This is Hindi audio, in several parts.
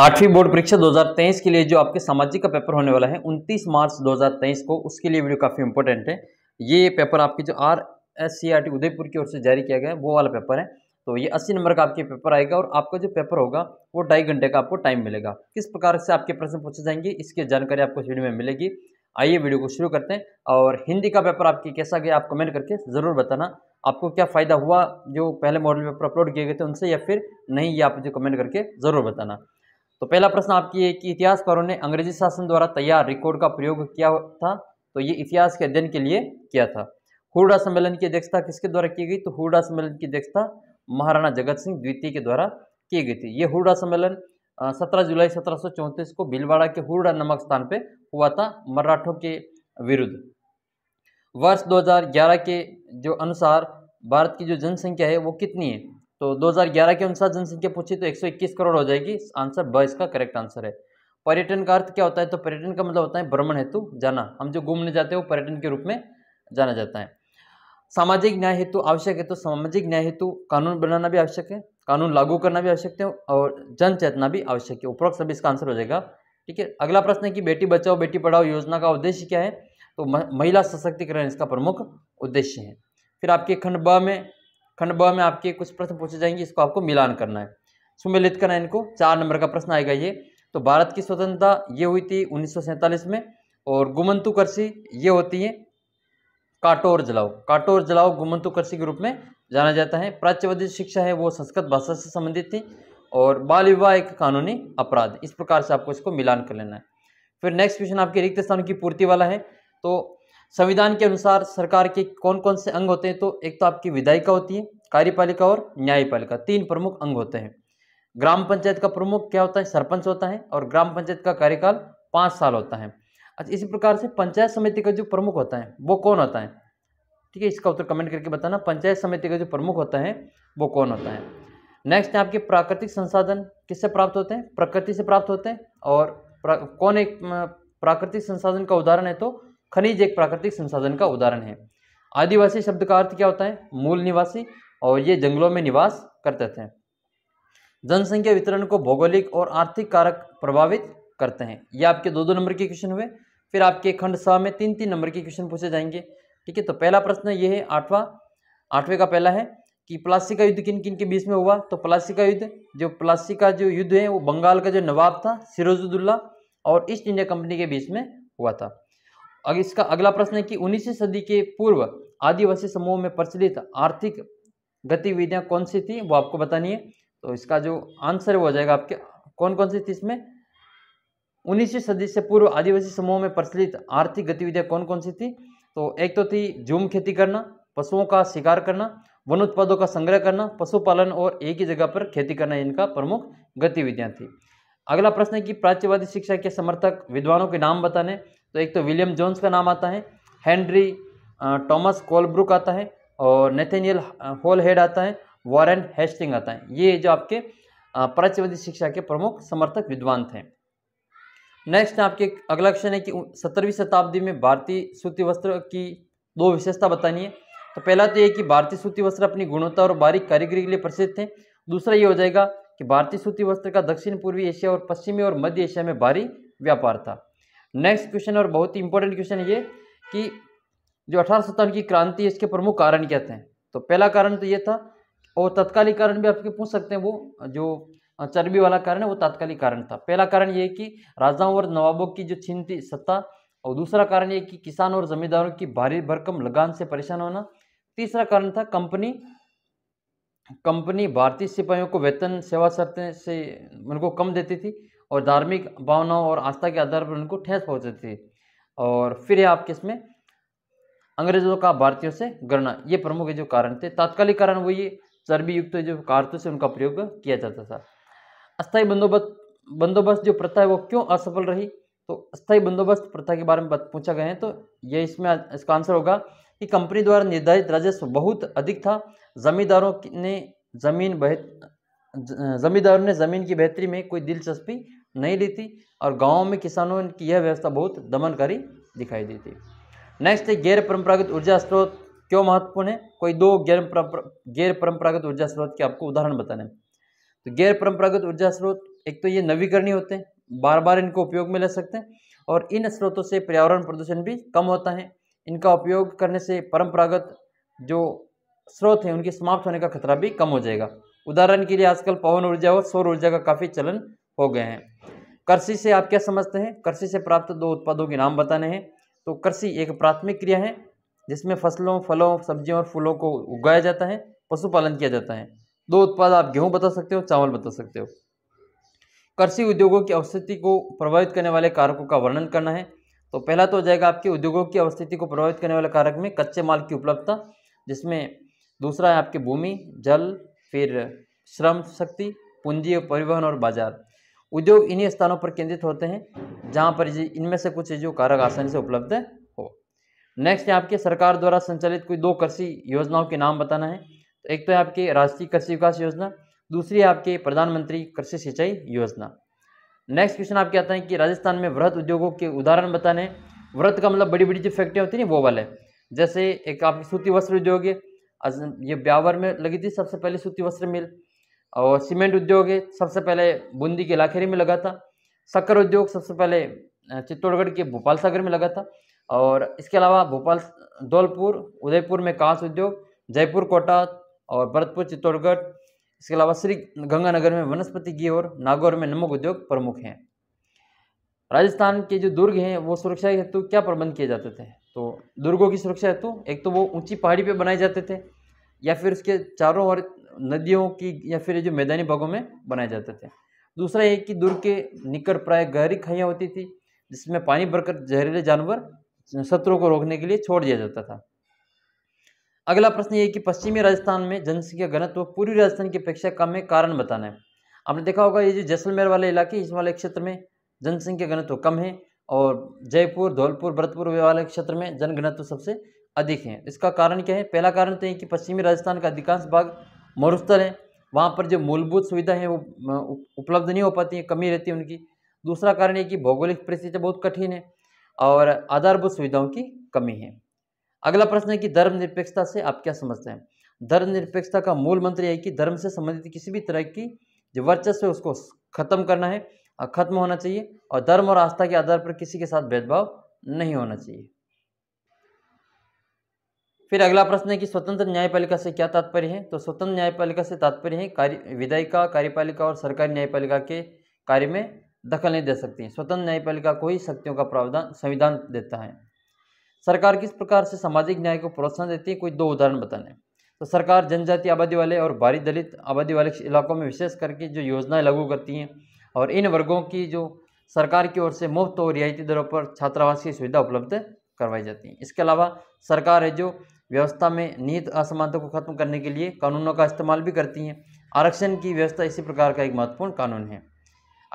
आठवीं बोर्ड परीक्षा 2023 के लिए जो आपके सामाजिक का पेपर होने वाला है 29 मार्च 2023 को उसके लिए वीडियो काफ़ी इंपॉर्टेंट है ये पेपर आपकी जो R S C R T Udaipur की ओर से जारी किया गया है वो वाला पेपर है तो ये 80 नंबर का आपके पेपर आएगा और आपका जो पेपर होगा वो ढाई घंटे का आपको टाइम मिलेगा किस प्रकार से आपके प्रश्न पूछे जाएंगे इसकी जानकारी आपको इस वीडियो में मिलेगी आइए वीडियो को शुरू करते हैं और हिंदी का पेपर आपके कैसा गया आप कमेंट करके ज़रूर बताना आपको क्या फ़ायदा हुआ जो पहले मॉडल पेपर अपलोड किए गए थे उनसे या फिर नहीं ये आप जो कमेंट करके ज़रूर बताना तो पहला प्रश्न आपकी है कि इतिहासकारों ने अंग्रेजी शासन द्वारा तैयार रिकॉर्ड का प्रयोग किया था तो ये इतिहास के अध्ययन के लिए किया था हुडा सम्मेलन की अध्यक्षता किसके द्वारा की गई तो हुडा सम्मेलन की अध्यक्षता महाराणा जगत सिंह द्वितीय के द्वारा की गई थी ये हुडा सम्मेलन 17 जुलाई 1734 को भीलवाड़ा के हुडा नामक स्थान पे हुआ था मराठों के विरुद्ध वर्ष 2011 के जो अनुसार भारत की जो जनसंख्या है वो कितनी है तो 2011 के अनुसार जनसंख्या पूछी तो 121 करोड़ हो जाएगी आंसर ब इसका करेक्ट आंसर है पर्यटन का अर्थ क्या होता है तो पर्यटन का मतलब होता है भ्रमण हेतु जाना हम जो घूमने जाते हैं वो पर्यटन के रूप में जाना जाता है सामाजिक न्याय हेतु आवश्यक है तो सामाजिक न्याय हेतु कानून बनाना भी आवश्यक है कानून लागू करना भी आवश्यक है और जन चेतना भी आवश्यक है उपरोक्त सभी इसका आंसर हो जाएगा ठीक है अगला प्रश्न है कि बेटी बचाओ बेटी पढ़ाओ योजना का उद्देश्य क्या है तो महिला सशक्तिकरण इसका प्रमुख उद्देश्य है फिर आपके खंड ब में खंड ब में आपके कुछ प्रश्न पूछे जाएंगे इसको आपको मिलान करना है सुमिलित करना है इनको चार नंबर का प्रश्न आएगा ये तो भारत की स्वतंत्रता ये हुई थी उन्नीस में और गुमंतु कर्सी ये होती है काटोर जलाओ काटोर जलाओ गुमंतु कर्सी के रूप में जाना जाता है प्राच्यवादी शिक्षा है वो संस्कृत भाषा से संबंधित थी और बाल विवाह एक कानूनी अपराध इस प्रकार से आपको इसको मिलान कर लेना है फिर नेक्स्ट क्वेश्चन आपके रिक्त स्थान की पूर्ति वाला है तो संविधान के अनुसार सरकार के कौन कौन से अंग होते हैं तो एक तो आपकी विधायिका होती है कार्यपालिका और न्यायपालिका तीन प्रमुख अंग होते हैं ग्राम पंचायत का प्रमुख क्या होता है सरपंच होता है और ग्राम पंचायत का कार्यकाल पाँच साल होता है अच्छा इसी प्रकार से पंचायत समिति का जो प्रमुख होता है वो कौन होता है ठीक है इसका उत्तर कमेंट करके बताना पंचायत समिति का जो प्रमुख होता है वो कौन होता है नेक्स्ट है आपके प्राकृतिक संसाधन किससे प्राप्त होते हैं प्रकृति से प्राप्त होते हैं और कौन एक प्राकृतिक संसाधन का उदाहरण है तो खनिज एक प्राकृतिक संसाधन का उदाहरण है आदिवासी शब्द का अर्थ क्या होता है मूल निवासी और ये जंगलों में निवास करते थे जनसंख्या वितरण को भौगोलिक और आर्थिक कारक प्रभावित करते हैं ये आपके दो दो नंबर के क्वेश्चन हुए फिर आपके खंड सह में तीन तीन नंबर के क्वेश्चन पूछे जाएंगे ठीक है तो पहला प्रश्न ये है आठवां आठवें का पहला है कि प्लासी का युद्ध किन किन के बीच में हुआ तो प्लासी का युद्ध जो प्लासी का जो युद्ध है वो बंगाल का जो नवाब था सिरोजुद्दुल्ला और ईस्ट इंडिया कंपनी के बीच में हुआ था अगर इसका अगला प्रश्न है कि उन्नीसवीं सदी के पूर्व आदिवासी समूह में प्रचलित आर्थिक गतिविधियां कौन सी थी वो आपको बतानी है तो इसका जो आंसर हो जाएगा आपके कौन कौन सी थी इसमें उन्नीसवीं सदी से पूर्व आदिवासी समूह में प्रचलित आर्थिक गतिविधियां कौन कौन सी थी तो एक तो थी झूम खेती करना पशुओं का शिकार करना वन उत्पादों का संग्रह करना पशुपालन और एक ही जगह पर खेती करना इनका प्रमुख गतिविधियां थी अगला प्रश्न है कि प्राच्यवादी शिक्षा के समर्थक विद्वानों के नाम बताने तो एक तो विलियम जोन्स का नाम आता है हेनरी टॉमस कोलब्रुक आता है और नेथेनियल होल हेड आता है वॉरन हेस्टिंग आता है ये जो आपके प्राच्यवादी शिक्षा के प्रमुख समर्थक विद्वान थे नेक्स्ट आपके अगला क्वेश्चन है कि सत्तरवीं शताब्दी में भारतीय सूती वस्त्र की दो विशेषता बतानी है तो पहला तो ये कि भारतीय सूती वस्त्र अपनी गुणवत्ता और बारीक कारीगरी के लिए प्रसिद्ध थे दूसरा ये हो जाएगा कि भारतीय सूती वस्त्र का दक्षिण पूर्वी एशिया और पश्चिमी और मध्य एशिया में भारी व्यापार था नेक्स्ट क्वेश्चन और बहुत ही इंपॉर्टेंट क्वेश्चन ये कि जो अठारह की क्रांति है इसके प्रमुख कारण क्या थे तो पहला कारण तो ये था और तत्कालिक कारण भी आपके पूछ सकते हैं वो जो चर्बी वाला कारण है वो तात्कालिक कारण था पहला कारण ये कि राजाओं और नवाबों की जो छिनती सत्ता और दूसरा कारण ये कि किसान और जमींदारों की भारी भरकम लगान से परेशान होना तीसरा कारण था कंपनी कंपनी भारतीय सिपाहियों को वेतन सेवा शर्तें से उनको कम देती थी और धार्मिक भावनाओं और आस्था के आधार पर उनको ठेस पहुँचती थी और फिर है आपके इसमें अंग्रेजों का भारतीयों से गणना ये प्रमुख जो कारण थे तात्कालिक कारण वो ये चर्बी युक्त जो कारतूस से उनका प्रयोग किया जाता था अस्थायी बंदोबस्त बंदोबस्त जो प्रथा है वो क्यों असफल रही तो अस्थायी बंदोबस्त प्रथा के बारे में पूछा गया है तो ये इसमें इसका आंसर होगा कि कंपनी द्वारा निर्धारित राजस्व बहुत अधिक था जमींदारों ने जमीन बहुत ज़मींदारों ने ज़मीन की बेहतरी में कोई दिलचस्पी नहीं ली थी और गाँव में किसानों की यह व्यवस्था बहुत दमनकारी दिखाई दी थी नेक्स्ट है गैर परंपरागत ऊर्जा स्रोत क्यों महत्वपूर्ण है कोई दो गैर गैर परंपरागत ऊर्जा स्रोत के आपको उदाहरण बताने तो गैर परंपरागत ऊर्जा स्रोत एक तो ये नवीकरणीय होते हैं बार बार इनको उपयोग में ले सकते हैं और इन स्रोतों से पर्यावरण प्रदूषण भी कम होता है इनका उपयोग करने से परंपरागत जो स्रोत हैं उनके समाप्त होने का खतरा भी कम हो जाएगा उदाहरण के लिए आजकल पवन ऊर्जा और सौर ऊर्जा का काफ़ी चलन हो गए हैं कृषि से आप क्या समझते हैं कृषि से प्राप्त दो उत्पादों के नाम बताने हैं तो कृषि एक प्राथमिक क्रिया है जिसमें फसलों फलों सब्जियों और फूलों को उगाया जाता है पशुपालन किया जाता है दो उत्पाद आप गेहूं बता सकते हो चावल बता सकते हो कृषि उद्योगों की अवस्थिति को प्रभावित करने वाले कारकों का वर्णन करना है तो पहला तो हो जाएगा आपके उद्योगों की अवस्थिति को प्रभावित करने वाले कारक में कच्चे माल की उपलब्धता जिसमें दूसरा है आपकी भूमि जल फिर श्रम शक्ति पूंजी और परिवहन और बाजार उद्योग इन्हीं स्थानों पर केंद्रित होते हैं जहाँ पर इनमें से कुछ चीज़ों कारक आसानी से उपलब्ध हो नेक्स्ट है आपके सरकार द्वारा संचालित कोई दो कृषि योजनाओं के नाम बताना है तो एक तो है आपके राष्ट्रीय कृषि विकास योजना दूसरी है प्रधानमंत्री कृषि सिंचाई योजना नेक्स्ट क्वेश्चन आपके आता है कि राजस्थान में वृहत उद्योगों के उदाहरण बताने वृहत का मतलब बड़ी बड़ी जो फैक्ट्रियाँ होती है वो वाले जैसे एक आपकी सूती वस्त्र उद्योग है ये ब्यावर में लगी थी सबसे पहले सूती वस्त्र मिल और सीमेंट उद्योग सबसे पहले बूंदी के लाखेरी में लगा था शक्कर उद्योग सबसे पहले चित्तौड़गढ़ के भोपाल सागर में लगा था और इसके अलावा भोपाल धौलपुर उदयपुर में कांस उद्योग जयपुर कोटा और भरतपुर चित्तौड़गढ़ इसके अलावा श्री गंगानगर में वनस्पति घी और नागौर में नमक उद्योग प्रमुख हैं राजस्थान के जो दुर्ग हैं वो सुरक्षा हेतु क्या प्रबंध किए जाते थे तो दुर्गों की सुरक्षा हेतु एक तो वो ऊंची पहाड़ी पे बनाए जाते थे या फिर उसके चारों ओर नदियों की या फिर जो मैदानी भागों में बनाए जाते थे दूसरा ये कि दुर्ग के निकट प्राय गहरी खाइयाँ होती थी जिसमें पानी भरकर जहरीले जानवर शत्रुओं को रोकने के लिए छोड़ दिया जाता था अगला प्रश्न ये कि पश्चिमी राजस्थान में जनसंख्या घनत्व पूर्वी राजस्थान की अपेक्षा कम है कारण बताना है आपने देखा होगा ये जो जैसलमेर वाले इलाके इस वाले क्षेत्र में जनसंख्या घनत्व कम है और जयपुर धौलपुर भरतपुर वाले क्षेत्र में जनघनत्व सबसे अधिक हैं इसका कारण क्या है पहला कारण तो है कि पश्चिमी राजस्थान का अधिकांश भाग मरुस्थल है वहाँ पर जो मूलभूत सुविधा है वो उपलब्ध नहीं हो पाती है कमी रहती है उनकी दूसरा कारण है कि भौगोलिक परिस्थितियाँ बहुत कठिन है और आधारभूत सुविधाओं की कमी है अगला प्रश्न है कि धर्मनिरपेक्षता से आप क्या समझते हैं धर्मनिरपेक्षता का मूल मंत्र है कि धर्म से संबंधित किसी भी तरह की जो वर्चस्व है उसको खत्म करना है खत्म होना चाहिए और धर्म और आस्था के आधार पर किसी के साथ भेदभाव नहीं होना चाहिए फिर अगला प्रश्न है कि स्वतंत्र न्यायपालिका से क्या तात्पर्य है तो स्वतंत्र न्यायपालिका से तात्पर्य है कार्य विधायिका कार्यपालिका और सरकारी न्यायपालिका के कार्य में दखल नहीं दे सकती स्वतंत्र न्यायपालिका को ही शक्तियों का प्रावधान संविधान देता है सरकार किस प्रकार से सामाजिक न्याय को प्रोत्साहन देती है कोई दो उदाहरण बताने तो सरकार जनजाति आबादी वाले और भारी दलित आबादी वाले इलाकों में विशेष करके जो योजनाएं लागू करती हैं और इन वर्गों की जो सरकार की ओर से मुफ्त और रियायती दरों पर छात्रावास की सुविधा उपलब्ध करवाई जाती है इसके अलावा सरकार है जो व्यवस्था में नीत असमानता को खत्म करने के लिए कानूनों का इस्तेमाल भी करती हैं आरक्षण की व्यवस्था इसी प्रकार का एक महत्वपूर्ण कानून है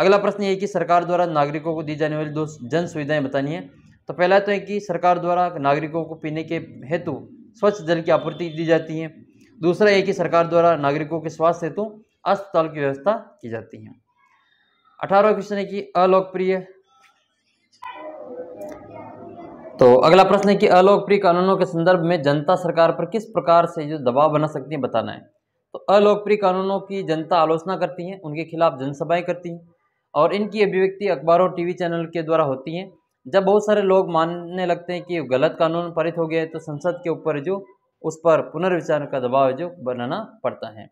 अगला प्रश्न ये कि सरकार द्वारा नागरिकों को दी जाने वाली दो जन सुविधाएँ बतानी है तो पहला तो है कि सरकार द्वारा नागरिकों को पीने के हेतु स्वच्छ जल की आपूर्ति दी जाती है दूसरा ये कि सरकार द्वारा नागरिकों के स्वास्थ्य हेतु अस्पताल की व्यवस्था की जाती है अठारह क्वेश्चन है कि अलोकप्रिय तो अगला प्रश्न है कि अलोकप्रिय कानूनों के संदर्भ में जनता सरकार पर किस प्रकार से जो दबाव बना सकती है बताना है तो अलोकप्रिय कानूनों की जनता आलोचना करती है उनके खिलाफ जनसभाएं करती हैं और इनकी अभिव्यक्ति अखबारों टीवी चैनल के द्वारा होती हैं जब बहुत सारे लोग मानने लगते हैं कि गलत कानून पारित हो गया है तो संसद के ऊपर जो उस पर पुनर्विचार का दबाव जो बनाना पड़ता है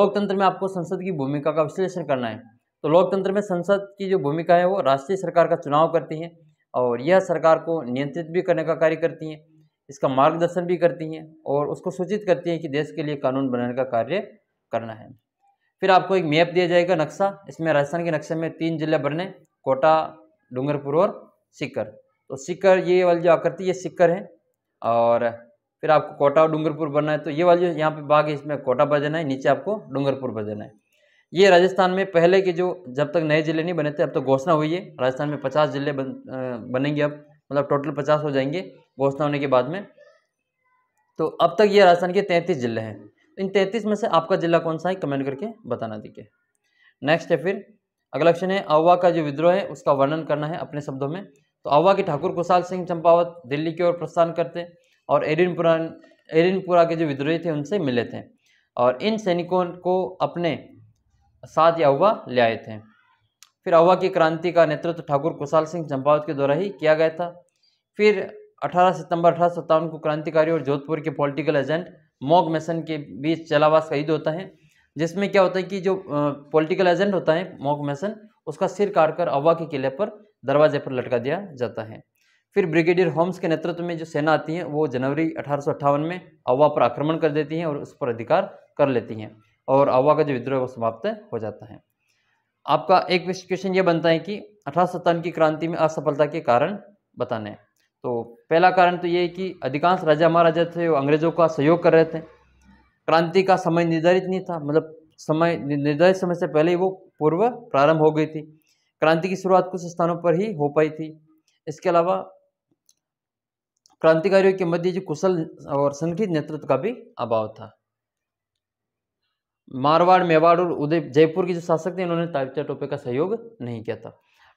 लोकतंत्र में आपको संसद की भूमिका का विश्लेषण करना है तो लोकतंत्र में संसद की जो भूमिका है वो राष्ट्रीय सरकार का चुनाव करती है और यह सरकार को नियंत्रित भी करने का कार्य करती हैं इसका मार्गदर्शन भी करती हैं और उसको सूचित करती हैं कि देश के लिए कानून बनाने का कार्य करना है फिर आपको एक मैप दिया जाएगा नक्शा इसमें राजस्थान के नक्शे में तीन जिले बने कोटा डूंगरपुर और सिक्कर तो सिक्कर ये वाली जो आकृति ये सिक्कर है और फिर आपको कोटा और डूंगरपुर बनना है तो ये वाली जो यहाँ पे बाग है इसमें कोटा बजाना है नीचे आपको डूंगरपुर बजाना है ये राजस्थान में पहले के जो जब तक नए ज़िले नहीं बने थे अब तो घोषणा हुई है राजस्थान में पचास ज़िले बन, बनेंगे अब मतलब टोटल पचास हो जाएंगे घोषणा होने के बाद में तो अब तक ये राजस्थान के तैंतीस ज़िले हैं तो इन तैंतीस में से आपका ज़िला कौन सा है कमेंट करके बताना देखिए नेक्स्ट है फिर अगला क्वेश्चन है अवा का जो विद्रोह है उसका वर्णन करना है अपने शब्दों में तो अवा के ठाकुर कुशाल सिंह चंपावत दिल्ली की ओर प्रस्थान करते और एरिनपुरा एरिनपुरा के जो विद्रोही थे उनसे मिले थे और इन सैनिकों को अपने साथ या अवा ले आए थे फिर अवा की क्रांति का नेतृत्व ठाकुर कुशाल सिंह चंपावत के द्वारा ही किया गया था फिर 18 सितंबर अठारह को क्रांतिकारी और जोधपुर के पॉलिटिकल एजेंट मॉग मेसन के बीच चलावास का युद्ध होता है जिसमें क्या होता है कि जो पॉलिटिकल एजेंट होता है मॉग मेसन उसका सिर काट कर अवा के किले पर दरवाजे पर लटका दिया जाता है फिर ब्रिगेडियर होम्स के नेतृत्व में जो सेना आती है वो जनवरी अठारह में अवा पर आक्रमण कर देती है और उस पर अधिकार कर लेती हैं और आवा का जो विद्रोह वो समाप्त हो जाता है आपका एक क्वेश्चन ये बनता है कि अठारह की क्रांति में असफलता के कारण बताने तो पहला कारण तो ये है कि अधिकांश राजा महाराजा थे वो अंग्रेजों का सहयोग कर रहे थे क्रांति का समय निर्धारित नहीं था मतलब समय निर्धारित समय से पहले ही वो पूर्व प्रारंभ हो गई थी क्रांति की शुरुआत कुछ स्थानों पर ही हो पाई थी इसके अलावा क्रांतिकारियों के मध्य जो कुशल और संगठित नेतृत्व का भी अभाव था मारवाड़ मेवाड़ और उदय जयपुर के जो शासक थे इन्होंने ताबीचा टोपे का सहयोग नहीं किया था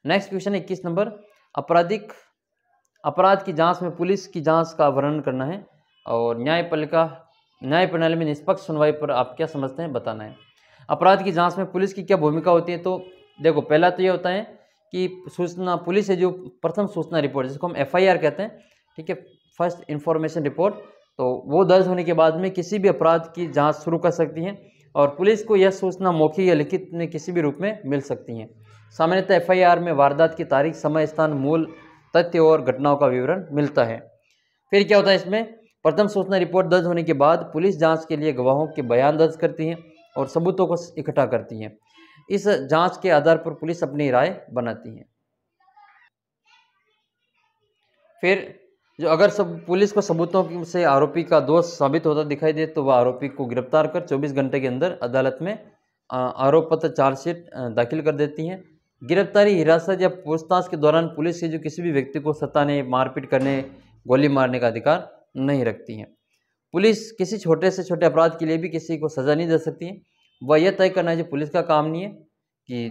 नेक्स्ट क्वेश्चन है इक्कीस नंबर आपराधिक अपराध की जांच में पुलिस की जांच का वर्णन करना है और न्यायपालिका न्याय प्रणाली में निष्पक्ष सुनवाई पर आप क्या समझते हैं बताना है अपराध की जांच में पुलिस की क्या भूमिका होती है तो देखो पहला तो ये होता है कि सूचना पुलिस है जो प्रथम सूचना रिपोर्ट जिसको हम एफआईआर कहते हैं ठीक है फर्स्ट इन्फॉर्मेशन रिपोर्ट तो वो दर्ज होने के बाद में किसी भी अपराध की जाँच शुरू कर सकती है और पुलिस को यह सूचना मौखिक या लिखित में किसी भी रूप में मिल सकती हैं सामान्यतः एफ में वारदात की तारीख समय स्थान मूल तथ्य और घटनाओं का विवरण मिलता है फिर क्या होता है इसमें प्रथम सूचना रिपोर्ट दर्ज होने के बाद पुलिस जांच के लिए गवाहों के बयान दर्ज करती है और सबूतों को इकट्ठा करती है इस जांच के आधार पर पुलिस अपनी राय बनाती है फिर जो अगर सब पुलिस को सबूतों से आरोपी का दोष साबित होता दिखाई दे तो वह आरोपी को गिरफ्तार कर 24 घंटे के अंदर अदालत में आरोप पत्र चार्जशीट दाखिल कर देती हैं गिरफ्तारी हिरासत या पूछताछ के दौरान पुलिस से जो किसी भी व्यक्ति को सताने मारपीट करने गोली मारने का अधिकार नहीं रखती हैं पुलिस किसी छोटे से छोटे अपराध के लिए भी किसी को सज़ा नहीं दे सकती है वह यह तय करना है जो पुलिस का काम नहीं है कि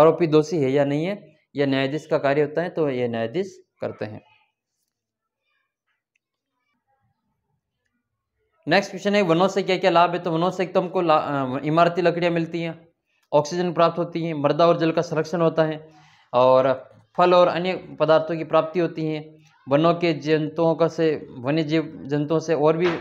आरोपी दोषी है या नहीं है यह न्यायाधीश का कार्य होता है तो यह न्यायाधीश करते हैं नेक्स्ट क्वेश्चन है वनों से क्या क्या लाभ है तो वनों से एक तो हमको इमारती लकड़ियाँ मिलती हैं ऑक्सीजन प्राप्त होती है मृदा और जल का संरक्षण होता है और फल और अन्य पदार्थों की प्राप्ति होती है वनों के जंतुओं का से वन्य जीव जंतुओं से और भी